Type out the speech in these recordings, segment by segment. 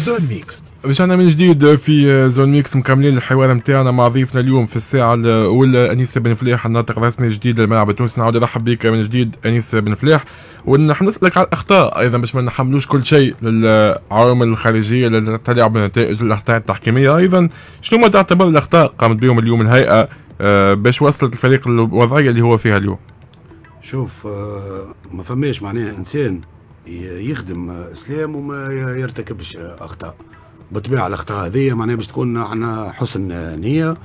زون ميكست رجعنا من جديد في زون آه، ميكس مكملين الحوار نتاعنا مع ضيفنا اليوم في الساعة الأولى أنيس بن فلاح الناطق الرسمي الجديد للملعب التونسي نعاود نرحب بك من جديد أنيس بن فلاح ونحن نسألك على الأخطاء أيضا باش ما نحملوش كل شيء للعوامل الخارجية للتلاعب بنتائج الاخطاء التحكيمية أيضا شنو ما تعتبر الأخطاء قامت بهم اليوم الهيئة آه، باش وصلت الفريق الوضعية اللي هو فيها اليوم شوف آه، ما فماش معناها إنسان يخدم اسلام وما يرتكبش اخطاء بطبيعه الاخطاء هذه معناها باش تكون عندنا حسن نيه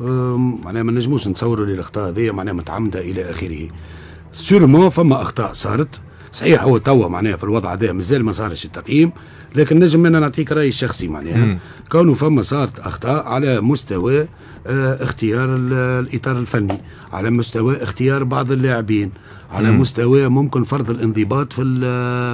معناها ما نجموش نتصوروا لي الاخطاء هذه معناها متعمده الى اخره سيرمون فما اخطاء صارت صحيح هو توا معناها في الوضع هذا مازال ما صارش التقييم لكن نجم انا نعطيك رايي الشخصي معناها كونه فما صارت اخطاء على مستوى آه، اختيار الاطار الفني على مستوى اختيار بعض اللاعبين على مم. مستوى ممكن فرض الانضباط في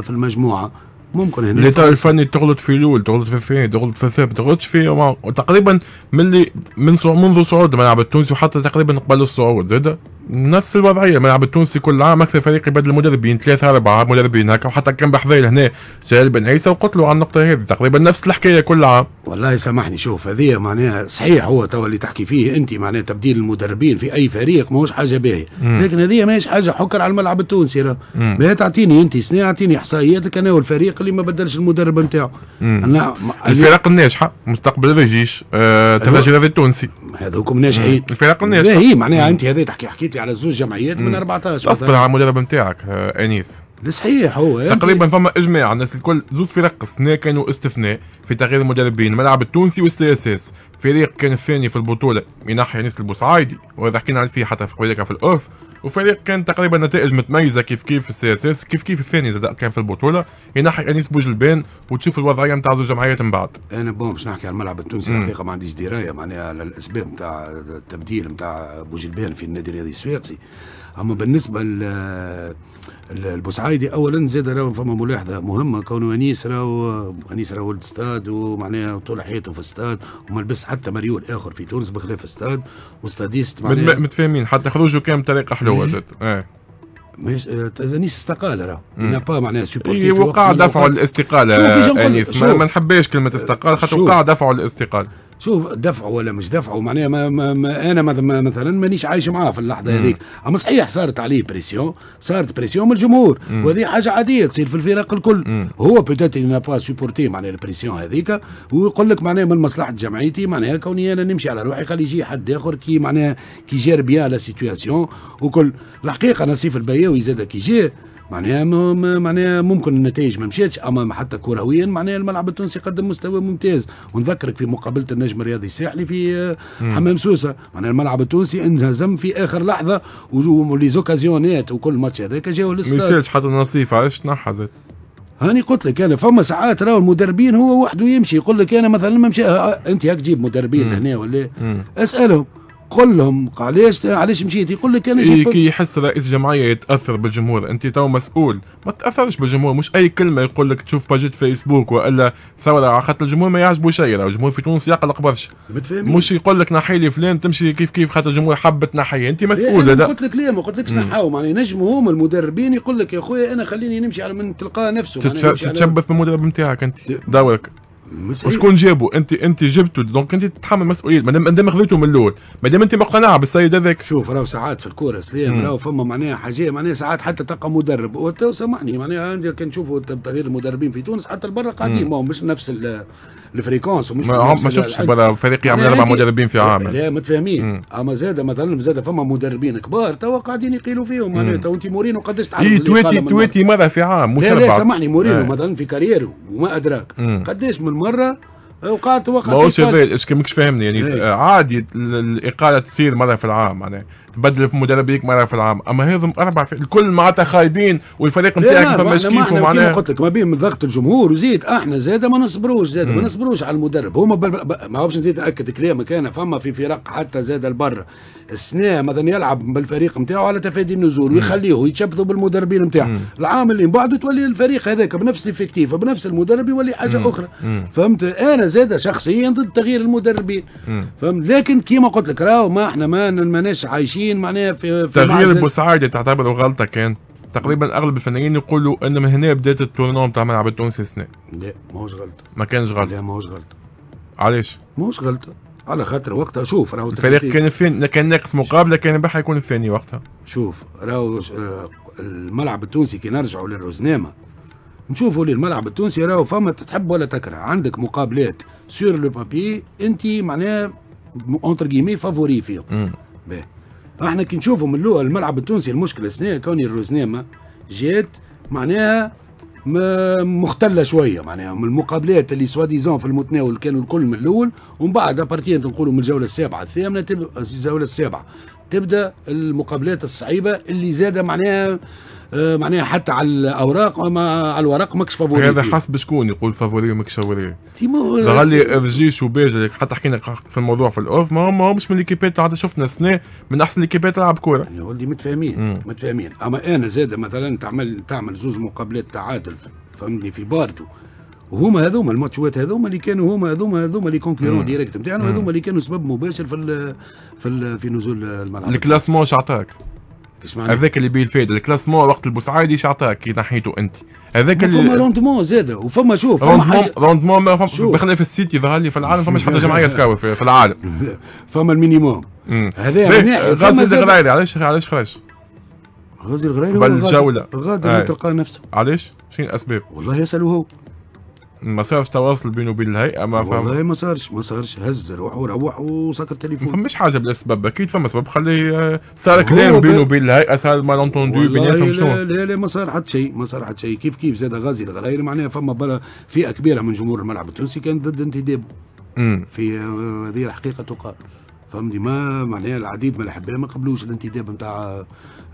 في المجموعه ممكن هنا الاطار الفني تغلط في الاول تغلط في الثاني تغلط في الثالث ما تغلطش في تقريبا من اللي من منذ صعود الملعب التونسي وحتى تقريبا قبل الصعود زاد نفس الوضعيه ملعب التونسي كل عام اكثر فريق يبدل مدربين ثلاثه اربعه مدربين هكا وحتى كان بحذيل هنا جلال بن عيسى وقتلوا على النقطه هذه تقريبا نفس الحكايه كل عام والله سامحني شوف هذه معناها صحيح هو تو اللي تحكي فيه انت معناها تبديل المدربين في اي فريق ماهوش حاجه باهيه لكن هذه ماهيش حاجه حكر على الملعب التونسي ما تعطيني انت سنه اعطيني احصائياتك انا والفريق اللي ما بدلش المدرب نتاعو الفرق الناجحه مستقبل الرجيش آه الترجي التونسي هذوكم ناجحين الفرق الناجحه هي معناها انت هذا تحكي حكيت على زوج جمعيات من 14 اصبر على المدرب نتاعك آه، انيس صحيح هو تقريبا فما اجماع الناس الكل زوز فرق السنه كانوا استثناء في تغيير المدربين الملعب التونسي والسي اس اس فريق كان الثاني في البطوله ينحي انيس البوسعايدي وهذا حكينا عليه فيه حتى في قبيلك في الاوف وفريق كان تقريبا نتائج متميزه كيف كيف في السي اس اس كيف كيف الثاني زاد كان في البطوله ينحي انيس بوجلبان وتشوف الوضعيه نتاع زوج جمعيات من بعد انا بون باش نحكي على الملعب التونسي الحقيقه ما عنديش درايه معناها على الاسباب نتاع التبديل نتاع بوجلبان في النادي الرياضي السويقسي اما بالنسبه البوسعيدي اولا زاد راهو فما ملاحظه مهمه كونه انيس راهو انيس راهو ولد ستاد ومعناها طول حياته في ستاد وما لبس حتى مريول اخر في تونس بخلاف ستاد وستاديست معناها متفاهمين حتى خروجه كان بطريقه حلوه زاد إيه. مش آه، انيس استقال راه با معناها سوبورتي إيه، وقع دفعه الاستقاله انيس ما نحبهاش كلمه استقال خاطر وقع دفعه الاستقاله شوف دفعه ولا مش دفعه معناها ما ما ما انا مثلا مانيش عايش معاه في اللحظه هذيك اما صحيح صارت عليه بريسيون صارت بريسيون من الجمهور وهذه حاجه عاديه تصير في الفرق الكل مم. هو بوتيت اللي با سوبورتي معناها البريسيون هذيك ويقول لك معناها من مصلحه جمعيتي معناها كوني انا نمشي على روحي خلي يجي حد اخر كي معناها كي جير بيان لا سيتياسيون وكل الحقيقه نصيف البياوي زاد كي جير معناها معناها ممكن النتائج ما مشاتش اما حتى كرويا معناها الملعب التونسي قدم مستوى ممتاز ونذكرك في مقابله النجم الرياضي الساحلي في آه، حمام سوسه معناها الملعب التونسي انهزم في اخر لحظه ولي زوكازيونات وكل ماتش هذاك جاو لسه ما يصيرش حتى نصيف علاش تنحى هاني قلت لك انا فما ساعات راهو المدربين هو وحده يمشي يقول لك انا مثلا ما مشي آه، آه، انت هاك تجيب مدربين لهنا ولا إيه؟ اسالهم قل لهم علاش علاش مشيت يقول لك انا إيه، شفت كي يحس رئيس جمعيه يتاثر بالجمهور انت تو مسؤول ما تاثرش بالجمهور مش اي كلمه يقول لك تشوف باجيت فيسبوك والا ثوره على خاطر الجمهور ما يعجبه شيء الجمهور في تونس يقلق برشا مش يقول لك نحي لي فلان تمشي كيف كيف خاطر الجمهور حب تنحي انت مسؤول هذا إيه، قلت لك ليه ما قلت لكش نحاو معناها نجموا هما المدربين يقول لك يا خويا انا خليني نمشي على من تلقاه نفسه تتشبث بالمدرب نتاعك انت دورك وشكون جابو انت انت جبتو دونك انت تتحمل مسؤوليه ما دام دام من الاول ما دام انت مقتنعه بالسيد هذاك شوف راهو ساعات في الكوره سليم راهو فما معناها حاجه معناها ساعات حتى تلقى مدرب وسامحني معناها كان نشوفوا تغيير المدربين في تونس حتى البرة قاعدين ما مش نفس الفريكونس ومش ما, ما شفتش ولا فريق يعمل اربع مدربين في عام لا متفاهمين اما زاد مثلا زاد فما مدربين كبار توا قاعدين يقيلوا فيهم معناتها انت مورينو قداش تعرف إيه تويتي تويتي مره في عام مش لا لا سامحني مورينو إيه. مثلا في كاريرو وما ادراك قداش من مره وقعت وقعت ماهوش هذا ماكش فاهمني يعني إيه. عادي الاقاله تصير مره في العام معناها يعني تبدل في مدربيك مره في العام اما هذم اربع في... الكل معناتها خايبين والفريق نتاعك فماش كيف معناها قلت لك ما بين ضغط الجمهور وزيد احنا زاد ما نصبروش زاد ما نصبروش على المدرب هما ما هوش نزيد اكد كلام كان فما في فرق حتى زاد البر السنه مثلا يلعب بالفريق نتاعو على تفادي النزول ويخليه يتشبثوا بالمدربين نتاعو العام اللي من بعده تولي الفريق هذاك بنفس الافكتيف بنفس المدرب يولي حاجه مم. اخرى مم. فهمت انا زاد شخصيا ضد تغيير المدربين فهمت لكن كيما قلت لك راهو ما احنا ما ماناش عايشين الفنانين معناها في, تغيير بوسعايدة تعتبره غلطة كان تقريبا اغلب الفنانين يقولوا انه من هنا بدات التورنو بتاع ملعب التونسي السنه لا ماهوش غلطه ما كانش غلطه لا ماهوش غلطه علاش؟ ماهوش غلطه على خاطر وقتها شوف راهو الفريق كان فين كان ناقص مقابله كان بحا يكون الثاني وقتها شوف راهو آه، الملعب التونسي كي نرجعوا للرزنامه نشوفوا لي الملعب التونسي راهو فما تحب ولا تكره عندك مقابلات سور لو بابي انت معناها اونتر جيمي فافوري فيهم باهي طيب. احنا كي نشوفوا من الاول الملعب التونسي المشكله السنه كوني الروزنيما جات معناها مختله شويه معناها من المقابلات اللي سوا ديزون في المتناول كانوا الكل من الاول ومن بعد ابارتيان نقولوا من الجوله السابعه الثامنه تبدا الجوله السابعه تبدا المقابلات الصعيبه اللي زاده معناها آه، معناها حتى على الاوراق وما الورق ماكش فافوري هذا حسب شكون يقول فافوري وماكش فافوري تيمو آه، غالي رجيش وباجي حتى حكينا في الموضوع في الاوف ما همش من ليكيبات عاد شفنا سنة من احسن ليكيبات تلعب كوره يعني ولدي متفاهمين متفاهمين اما انا زاد مثلا تعمل تعمل زوز مقابلات تعادل فهمني في باردو وهما هذوما الماتشوات هذوما اللي كانوا هما هذوما هذوما لي كونكورون ديريكت نتاعنا هذوما اللي كانوا سبب مباشر في الـ في الـ في نزول الملعب الكلاسمون شعطاك هذاك اللي بيه الفايده الكلاسمون وقت البوسعايدي شعطاك كي نحيته انت هذاك اللي فما روندمون زاد وفما شوف روندمون روندمون بخلاف السيتي ظهر لي في العالم فماش حتى جمعيه تكاوي في, في العالم فما المينيموم هذا غازي الغرايري علاش علاش خرج؟ غازي الغرايري قبل غادي آه. تلقى نفسه علاش؟ شنو الاسباب؟ والله يسالوا هو ما صارش تواصل بينه وبين الهيئه ما فهم والله ما صارش ما صارش هز روحه وروح وسكر تليفون ما فماش حاجه بالاسباب اكيد فما سبب خلي آه، صار كلام بينه وبين الهيئه صار ما لونتوندو بيناتهم شنو لا لا ما صار حتى شيء ما صار حتى شيء كيف كيف زاد غازي الغراير معناها فما بلا فئه كبيره من جمهور الملعب التونسي كانت ضد انتدابه في آه، هذه الحقيقه تقال فهمتني ما معناها العديد من الاحباء ما قبلوش الانتداب نتاع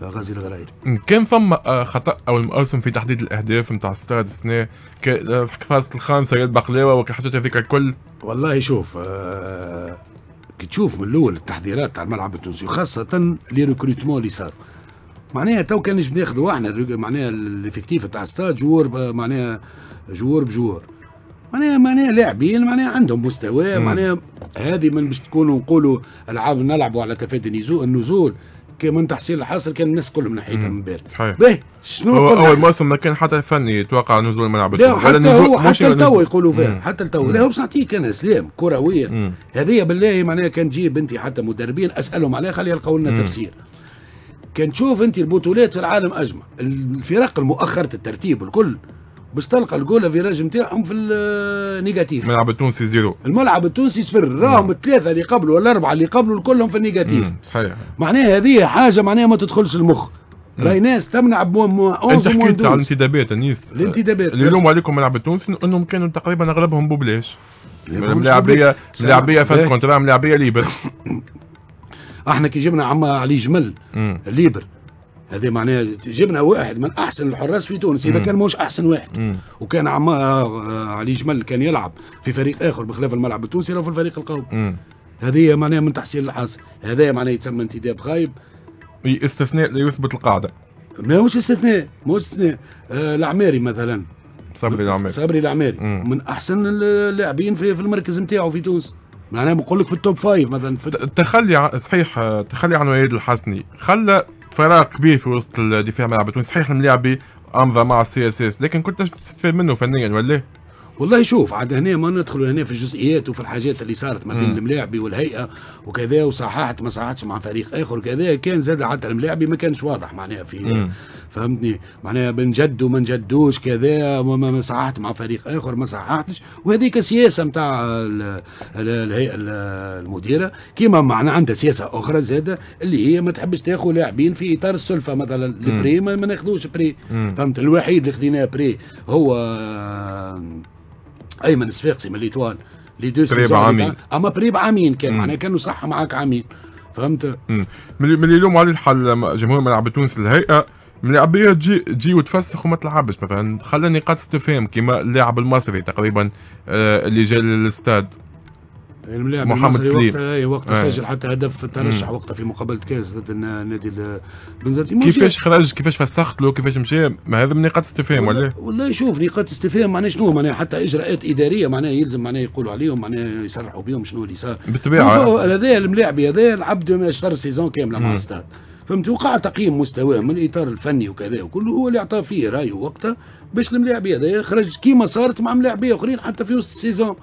غزل الغرايل كان فما آه، خطا او الموسم في تحديد الاهداف نتاع ستاد السنة آه، في فاز الخامسه يد بقلاوه وكي هذيك الكل والله شوف آه، كي تشوف من الاول التحضيرات تاع الملعب التونسي وخاصه لي ريكروتمون اللي صار معناها تو كان نجم ناخذوا احنا معناها الافكتيف تاع ستاد جوار معناها جوار بجوار معناها معناها لاعبين معناها عندهم مستوى معناها هذه من باش تكونوا نقولوا العاب نلعبوا على تفادي النزول من تحصيل الحاصل كان الناس كلهم ناحيتها من بعد باهي شنو هو اول موسم ما كان حتى فني يتوقع نزول الملعب لا حتى هو حتى لتو يقولوا فيه حتى لتو لا هو باش نعطيك انا سلام كرويا هذه بالله معناها كان تجيب انت حتى مدربين اسالهم عليها خلي يلقوا لنا تفسير كان تشوف انت البطولات في العالم اجمع الفرق المؤخرة الترتيب الكل باش تلقى الجول فيراج نتاعهم في النيجاتيف الملعب التونسي زيرو الملعب التونسي صفر راهم الثلاثه اللي قبلوا الاربعه اللي قبلوا كلهم في النيجاتيف صحيح معناها هذه حاجه معناها ما تدخلش المخ راهي ناس تمنع ب انت حكيت على الانتدابات انيس الانتدابات اللي يلوموا عليكم ملعب التونسي انهم كانوا تقريبا اغلبهم ببلاش لاعبيه لاعبيه فات كونترا لاعبيه ليبر احنا كي جبنا عم علي جمل ليبر هذه معناها جبنا واحد من احسن الحراس في تونس اذا كان مش احسن واحد مم. وكان عم آه، آه، علي جمل كان يلعب في فريق اخر بخلاف الملعب التونسي لو في الفريق القومي هذه معناها من تحصيل الحاصل هذا معناها يتسمى انتداب خايب استثناء لا يثبت القاعده ماهوش استثناء ماهوش استثناء آه العماري مثلا صبري العماري صبري العماري من احسن اللاعبين في, في المركز نتاعو في تونس معناها بقول لك في التوب فايف مثلا في التخلي صحيح التخلي آه، عن وليد الحسني خلى فراغ كبير في وسط دفاع ملعب تونس صحيح الملاعبي امضى مع السي اس اس لكن كنت تستفاد منه فنيا ولا والله شوف عاد هنا ما ندخل هنا في الجزئيات وفي الحاجات اللي صارت ما بين الملاعبي والهيئه وكذا وصححت ما صححتش مع فريق اخر كذا كان زاد حتى الملاعبي ما كانش واضح معناها في فهمتني معناها بنجدوا ما نجدوش كذا ما صححت مع فريق اخر ما صححتش وهذيك سياسه نتاع الهيئه المديره كيما معنا عندها سياسه اخرى زاده اللي هي ما تحبش تاخذ لاعبين في اطار السلفه مثلا البري ما ناخذوش بري فهمت الوحيد اللي خذيناه بري هو ايمن صفاقسي من ليتوان لي دو قريب عامين اما قريب عامين كان معناها كانوا صح معاك عامين فهمت؟ ملي ملي اليوم عليه الحل جمهور ملعب تونس الهيئه من العبريه تجي تجي وتفسخ وما تلعبش مثلا خلى نقاط استفهام كما اللاعب المصري تقريبا آه، اللي جا للاستاد الملاعب محمد سليم وقتها وقت آه. سجل حتى هدف ترشح وقتها في مقابله كاس ضد النادي البنزرتي كيفاش خرج كيفاش فسخت له كيفاش مشى ما هذا من نقاط استفهام ولا والله شوف نقاط استفهام معناها شنو معناها حتى اجراءات اداريه معناها يلزم معناها يقولوا عليهم معناها يصرحوا بهم شنو اللي صار بالطبيعه هذا الملاعب هذا العبد اشترى سيزون كامله مع ستاد فهمت وقع تقييم مستواه من الاطار الفني وكذا وكله هو اللي اعطى فيه رايه وقتها باش الملاعب هذا خرج كيما صارت مع ملاعبيه اخرين حتى في وسط السيزون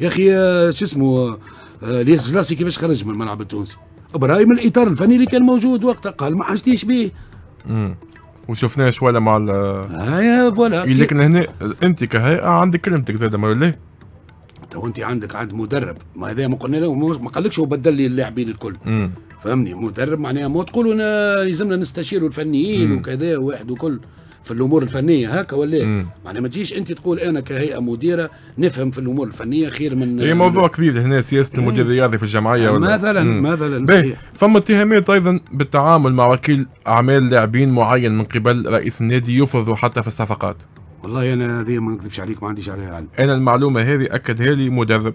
يا اخي آه، شو اسمه آه، الياس جلاسي كيفاش خرج من الملعب التونسي براي من الاطار الفني اللي كان موجود وقتها قال ما حاجتيش به وشفناه شويه مع ال هيا آه، فوالا لكن هنا انت كهيئه عندك كلمتك زاده ما ولا تو انت عندك عند مدرب ما هذا ما قلنا له ما قالكش هو بدل لي اللاعبين الكل فهمني مدرب معناها ما تقولوا لازمنا نستشيروا الفنيين وكذا واحد وكل في الامور الفنيه هكا ولا معناها ما تجيش انت تقول انا كهيئه مديره نفهم في الامور الفنيه خير من هي موضوع كبير هنا سياسه المدير الرياضي في الجمعيه يعني ولا مثلا مثلا فما اتهامات ايضا بالتعامل مع وكيل اعمال لاعبين معين من قبل رئيس النادي يفرض حتى في الصفقات والله انا هذه ما نكذبش عليك ما عنديش عليها علم انا المعلومه هذه اكدها لي مدرب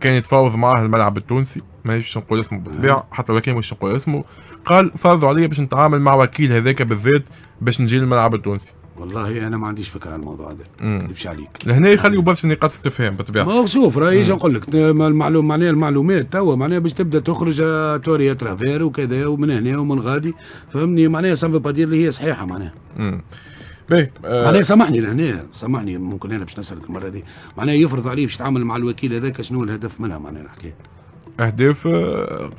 كان يتفاوض معاه الملعب التونسي ما باش نقول اسمه بالطبيعه حتى وكيل مش نقول اسمه قال فرضوا علي باش نتعامل مع وكيل هذاك بالذات باش نجي للملعب التونسي والله انا ما عنديش فكره على الموضوع هذا ما نكذبش عليك لهنا يخليوا برشا نقاط استفهام بالطبيعه ما شوف راه ايش نقول لك المعلوم معناها المعلومات توا معناها باش تبدا تخرج آه، توريا ترافير وكذا ومن هنا ومن غادي فهمني معناها سافو با دير اللي هي صحيحه معناها باهي معناها سامحني لهنا سامحني ممكن انا باش نسالك المره دي معناها يفرض عليه باش يتعامل مع الوكيل هذاك شنو الهدف منها معناها الحكايه اهداف آه،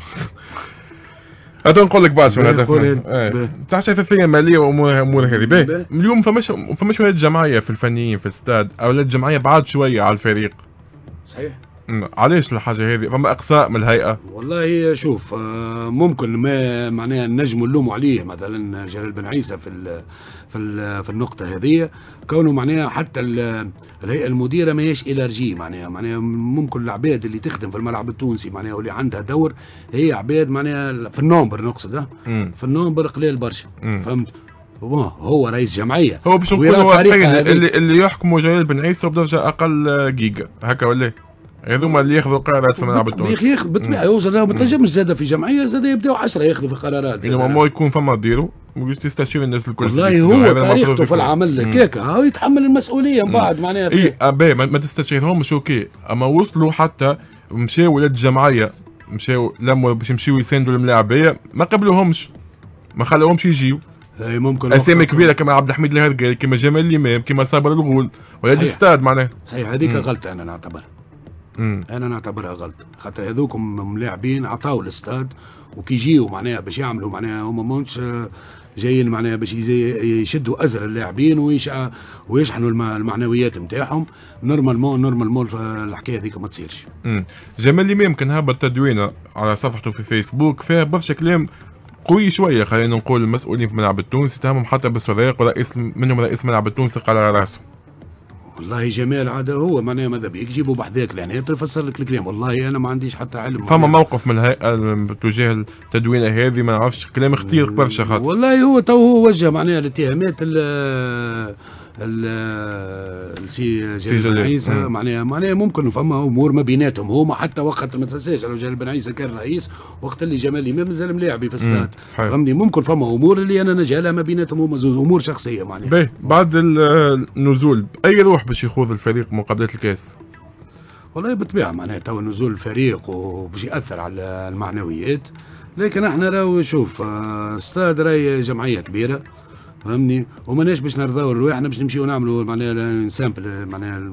هذا نقول لك بعض شنو الهدف إيه. تاع الشفافيه الماليه وامور هذه باهي اليوم فماش فماش ولاد جمعيه في الفنيين في الستاد ولاد جمعيه بعاد شويه على الفريق صحيح علاش الحاجه هذه فما اقصاء من الهيئه والله شوف آه، ممكن ما معناها نجموا نلوموا عليه مثلا جلال بن عيسى في الـ في الـ في النقطه هذه كونه معناها حتى الهيئه المديره ما هيش الارجي معناها معناها ممكن العباد اللي تخدم في الملعب التونسي معناها واللي عندها دور هي عباد معناها في النومبر نقصد في النومبر قليل برشا فهمت هو رئيس جمعيه هو باش نقول اللي اللي يحكموا جلال بن عيسى بدرجه اقل آه، جيجا هكا ولا إيه؟ هذوما اللي ياخذوا القرارات في ملعب التونسي ياخذ بالطبيعه يوصل ما تنجمش زاد في جمعيه زاد يبداو 10 ياخذوا في القرارات ما يكون فما ديرو تستشير الناس الكل والله هو طريقته في العمل هكاك هو يتحمل المسؤوليه من بعد معناها اي أه، باهي ما تستشيرهمش اوكي اما وصلوا حتى مشاو ولاد الجمعيه مشاو لما باش يمشيو يساندوا الملاعبيه ما قبلوهمش ما خلوهمش يجيو اي ممكن اسامي كبيره كما عبد الحميد الهرقال كما جمال الامام كما صابر الغول ولاد الستاد معناها صحيح هذيك غلطه انا نعتبرها مم. انا نعتبرها غلطه خاطر هذوكم ملاعبين عطاو الاستاد وكي يجيو معناها باش يعملوا معناها هما مونش آه، جايين معناها باش يشدوا ازر اللاعبين ويشحنوا المعنويات نتاعهم نورمالمون نورمالمون الحكايه هذيك ما تصيرش. جمال الامام كان هبط تدوينه على صفحته في فيسبوك فيها برشا كلام قوي شويه خلينا نقول المسؤولين في ملعب التونسي تهمهم حتى بالسراق ورئيس منهم رئيس ملعب التونسي قال على راسه. والله جمال عاد هو معناها ماذا بيك جيبوا بحذاك لهنا يعني تفسر لك الكلام والله انا ما عنديش حتى علم فما موقف من الهيئه آه، تجاه التدوينه هذه ما نعرفش كلام خطير برشا خاطر والله هو تو هو وجه معناها الاتهامات السي جلال بن عيسى معناها معناها ممكن فما امور ما بيناتهم هما حتى وقت ما تنساش جلال بن عيسى كان رئيس وقت اللي جمال امام مازال ملاعبي في الستاد فهمني ممكن فما امور اللي انا نجهلها ما بيناتهم هما زوز امور شخصيه معناها باهي بعد النزول اي روح باش يخوض الفريق مقابله الكاس والله بالطبيعه معناها تو نزول الفريق وباش ياثر على المعنويات لكن احنا راهو شوف آه، استاد راهي جمعيه كبيره فهمني وماناش باش نرضاو احنا باش نمشيو نعملوا معناها سامبل معناها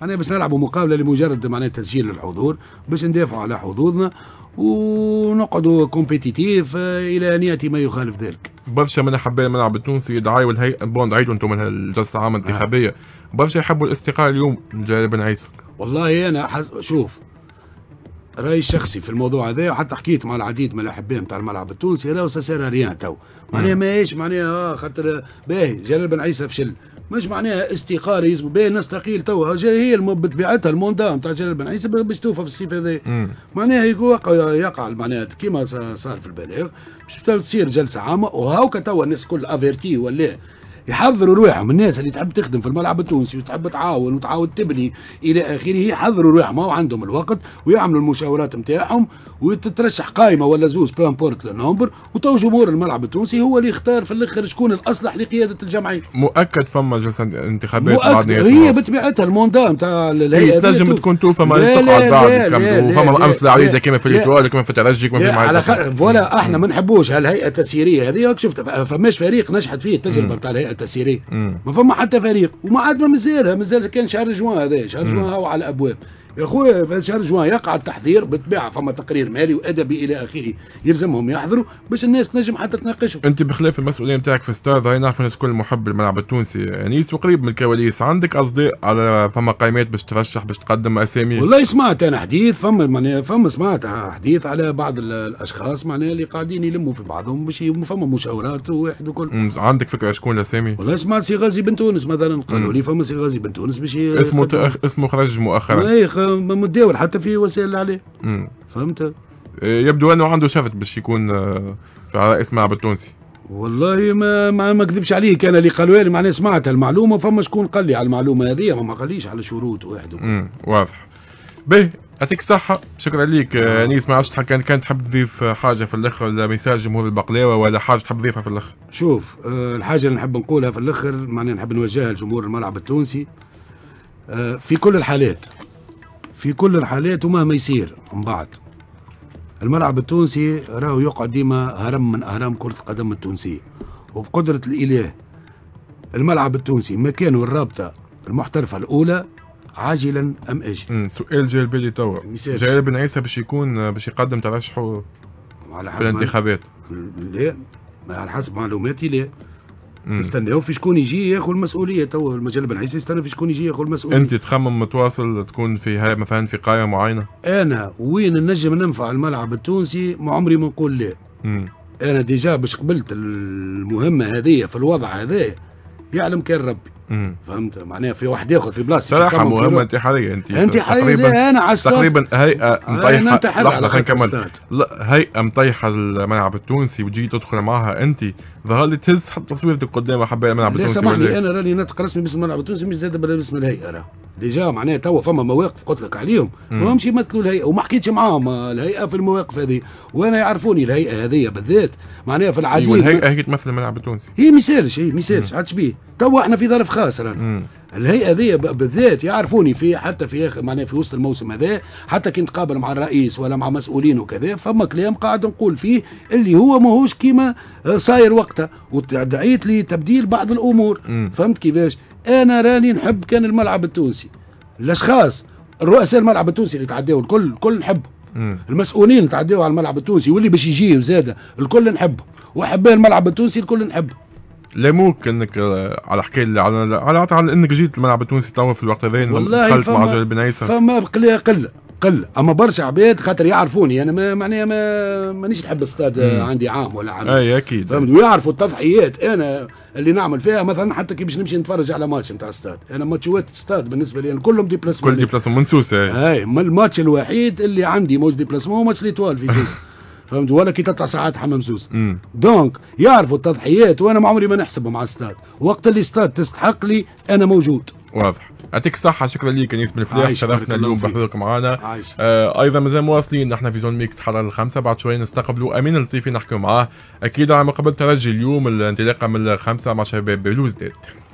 معناها باش نلعبوا مقابله لمجرد معناها تسجيل الحضور باش ندافعوا على حظوظنا ونقعدوا آه، كومبيتيتيف الى ياتي ما يخالف ذلك. برشا من احباء الملعب التونسي يدعيوا الهيئه بون عيدوا انتم من الجلسه العامه آه. الانتخابيه برشا يحبوا الاستقاله اليوم من جانب بن عيسى. والله انا شوف رايي الشخصي في الموضوع هذا وحتى حكيت مع العديد من الاحباء نتاع الملعب التونسي راهو سيرا ريان تو معناها ماهيش معناها آه، خاطر باهي جلال بن عيسى فشل مش معناها استقاله يلزم باهي الناس تقيل هي بطبيعتها الموندا نتاع جلال بن عيسى باش توفى في الصيف هذا معناها يقع يقع معناها كيما صار في البلاغ باش تصير جلسه عامه وهاوكا تو الناس الكل افيرتي ولا يحضروا رواحهم الناس اللي تحب تخدم في الملعب التونسي وتحب تعاون وتعاود تبني الى اخره يحضروا رواحهم هو عندهم الوقت ويعملوا المشاورات نتاعهم وتترشح قائمه ولا زوز بورت للنومبر وتو جمهور الملعب التونسي هو اللي يختار في الاخر شكون الاصلح لقياده الجمعيه. مؤكد فما جلسه انتخابات مؤكد هي بطبيعتها الموندا نتاع الهيئه تنجم تكون تو فما تقعد بعد فما امثله عديده كما في الايتوال كما في الترجي كما في على خ... ولا احنا ما نحبوش هالهيئه التسييريه هذه شفت فماش فريق نجحت فيه التجربه نتاع الهيئه تسيري ما فما حتى فريق وما عاد ما مازال مازال كان شهر جوان هذا شهر جوان هاو على الابواب يا خويا في شهر جوان يقع التحضير بالطبيعه فما تقرير مالي وادبي الى اخره يلزمهم يحضروا باش الناس تنجم حتى تناقشهم انت بخلاف المسؤوليه نتاعك في ستار هاي نعرف الناس كل محب الملعب التونسي انيس وقريب من الكواليس عندك اصداء على فما قائمات باش ترشح باش تقدم اسامي والله سمعت انا حديث فما فما سمعت حديث على بعض الاشخاص معناها اللي قاعدين يلموا في بعضهم باش فما مشاورات وواحد وكل عندك فكره شكون الاسامي والله سمعت سي غازي بن تونس مثلا قالوا لي فما سي غازي بن تونس باش اسمه اسمه خرج مؤخرا متداول حتى في وسائل الاعلام فهمت إيه، يبدو انه عنده شفت باش يكون آه، في عرائس مع بالتونسي والله ما ما, ما كذبش عليه كان اللي قالوا لي معناها سمعت المعلومه فما شكون قال لي على المعلومه هذه ما قاليش على شروط واحد امم واضح باهي يعطيك الصحة شكرا لك انيس آه، نعم. ما عرفتش كان كان تحب تضيف حاجة في الاخر ولا ميساج جمهور البقلاوة ولا حاجة تحب تضيفها في الاخر شوف أه الحاجة اللي نحب نقولها في الاخر معناها نحب نوجهها لجمهور الملعب التونسي أه في كل الحالات في كل الحالات ومهما يصير من بعد الملعب التونسي راهو يقعد ديما هرم من اهرام كره القدم التونسيه وبقدره الاله الملعب التونسي مكان والرابطه المحترفه الاولى عاجلا ام امم سؤال جاي لبالي توا جاي بن عيسى باش يكون باش يقدم ترشحه في الانتخابات لا على حسب معلوماتي لا نستناو في شكون يجي ياخذ المسؤوليه تو المجال بنعيس يستنى في شكون يجي ياخذ المسؤوليه انت تخمم متواصل تكون في هاي مثلا في قايه معينه انا وين نجم ننفع الملعب التونسي ما عمري ما نقول لا انا ديجا باش قبلت المهمه هذه في الوضع هذا يعلم كان ربي فهمت معناها في واحد ياخذ في بلاصتي صراحه مهمه انتحاريه انت انتحاريه تقريبا انا عشت تقريبا هيئه آه، مطيحه لحظه خلينا نكمل هيئه مطيحه الملعب التونسي وتجي تدخل معها انت ظهر لي تهز حتى تصويرتك قدام حبايب الملعب التونسي لا سامحني انا راني نطق رسمي باسم الملعب التونسي مش زاد باسم الهيئه راه ديجا معناها توا فما مواقف قلت لك عليهم ما همش يمثلوا الهيئه وما حكيتش معاهم الهيئه في المواقف هذه وانا يعرفوني الهيئه هذه بالذات معناها في العديد والهيئه أيوة، هي تمثل الملعب التونسي هي ما يسالش هي ما يسالش عادش بيه توا احنا في ظرف خاص الهيئه ذي بالذات يعرفوني في حتى في اخر معناها في وسط الموسم هذا حتى كي نتقابل مع الرئيس ولا مع مسؤولين وكذا فما كلام قاعد نقول فيه اللي هو ماهوش كيما آه، صاير وقتها ودعيت لتبديل بعض الامور فهمت كيفاش انا راني نحب كان الملعب التونسي الاشخاص الرؤساء الملعب التونسي اللي تعداو الكل الكل نحبهم المسؤولين اللي تعداو على الملعب التونسي واللي باش يجي وزاده الكل نحبه وحب الملعب التونسي الكل نحبه لا ممكن انك آه، على حكايه على على, على انك جيت الملعب التونسي توا في الوقت هذا والله مع بن عيسى فما قليل قله قل اما برشا عباد خاطر يعرفوني انا ما معناها ما مانيش نحب الصيد عندي عام ولا عام اي اكيد فهمت ويعرفوا التضحيات انا اللي نعمل فيها مثلا حتى كي باش نمشي نتفرج على ماتش نتاع استاد انا ماتشوات استاد بالنسبه لي كلهم كلهم بلاسمون كل بلاسمون منسوسه اي الماتش الوحيد اللي عندي موج ديبلاسمون هو ماتش ليتوال في تونس فهمت ولا كي تطلع ساعات حمام حمامزوز دونك يعرفوا التضحيات وانا ما عمري ما نحسبهم على استاد وقت اللي استاد تستحق لي انا موجود واضح يعطيك الصحة شكرا ليك انيس بن فلاح شرفنا اليوم بحضورك معنا آه ايضا مازال مواصلين نحن في زون ميكس تحرر الخمسة بعد شوي نستقبلوا امين لطيفي نحكي معاه اكيد على مقابل قبل ترجي اليوم الانطلاقة من الخمسة مع شباب بلوزداد